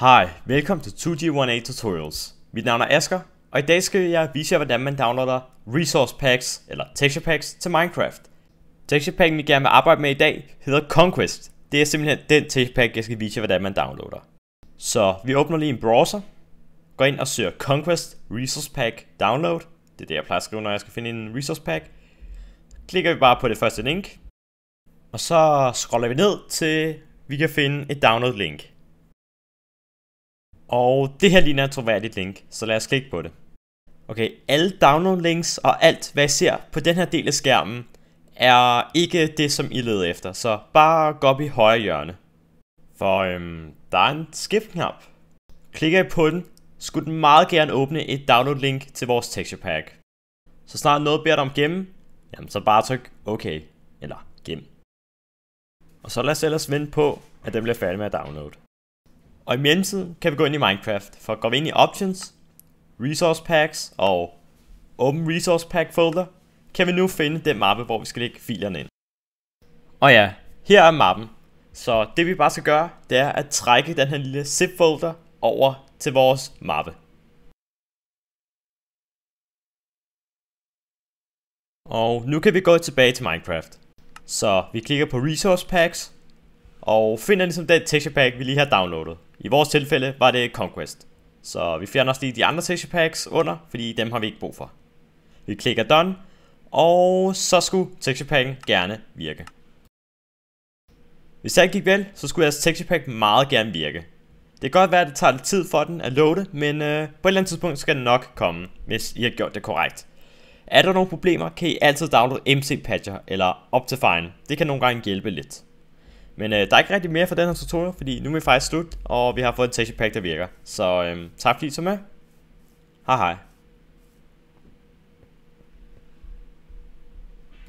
Hej, velkommen til 2G1A Tutorials. Mit navn er Asker, og i dag skal jeg vise jer, hvordan man downloader resource packs, eller texture packs, til Minecraft. Texture packen, vi gerne vil arbejde med i dag, hedder Conquest. Det er simpelthen den texture pack, jeg skal vise jer, hvordan man downloader. Så vi åbner lige en browser, går ind og søger Conquest Resource Pack Download. Det er det, jeg plejer at skrive, når jeg skal finde en resource pack. Klikker vi bare på det første link, og så scroller vi ned til, vi kan finde et download link. Og det her ligner et troværdigt link, så lad os klikke på det. Okay, alle download links og alt hvad I ser på den her del af skærmen er ikke det som I leder efter, så bare gå op i højre hjørne. For øhm, der er en skip-knap. Klikker I på den, skulle den meget gerne åbne et download link til vores texture pack. Så snart noget beder dig om gemme, jamen så bare tryk OK, eller gem. Og så lad os ellers vente på, at den bliver færdig med at downloade. Og i mellemtiden kan vi gå ind i Minecraft, for går vi ind i Options, Resource Packs og Open Resource Pack Folder, kan vi nu finde den mappe, hvor vi skal lægge filerne ind. Og ja, her er mappen. Så det vi bare skal gøre, det er at trække den her lille zip folder over til vores mappe. Og nu kan vi gå tilbage til Minecraft. Så vi klikker på Resource Packs, og finder ligesom det texture pack, vi lige har downloadet. I vores tilfælde var det Conquest. Så vi fjerner også lige de andre texture packs under, fordi dem har vi ikke brug for. Vi klikker Done, og så skulle texture packen gerne virke. Hvis alt gik vel, så skulle jeres texture pack meget gerne virke. Det kan godt være, at det tager lidt tid for den at loade, men øh, på et eller andet tidspunkt skal den nok komme, hvis I har gjort det korrekt. Er der nogle problemer, kan I altid downloade MC-patcher eller Optifine. Det kan nogle gange hjælpe lidt. Men øh, der er ikke rigtig mere for den her tutorial, fordi nu er vi faktisk slut, og vi har fået et texture pack, der virker. Så øh, tak fordi I så med. Hej hej.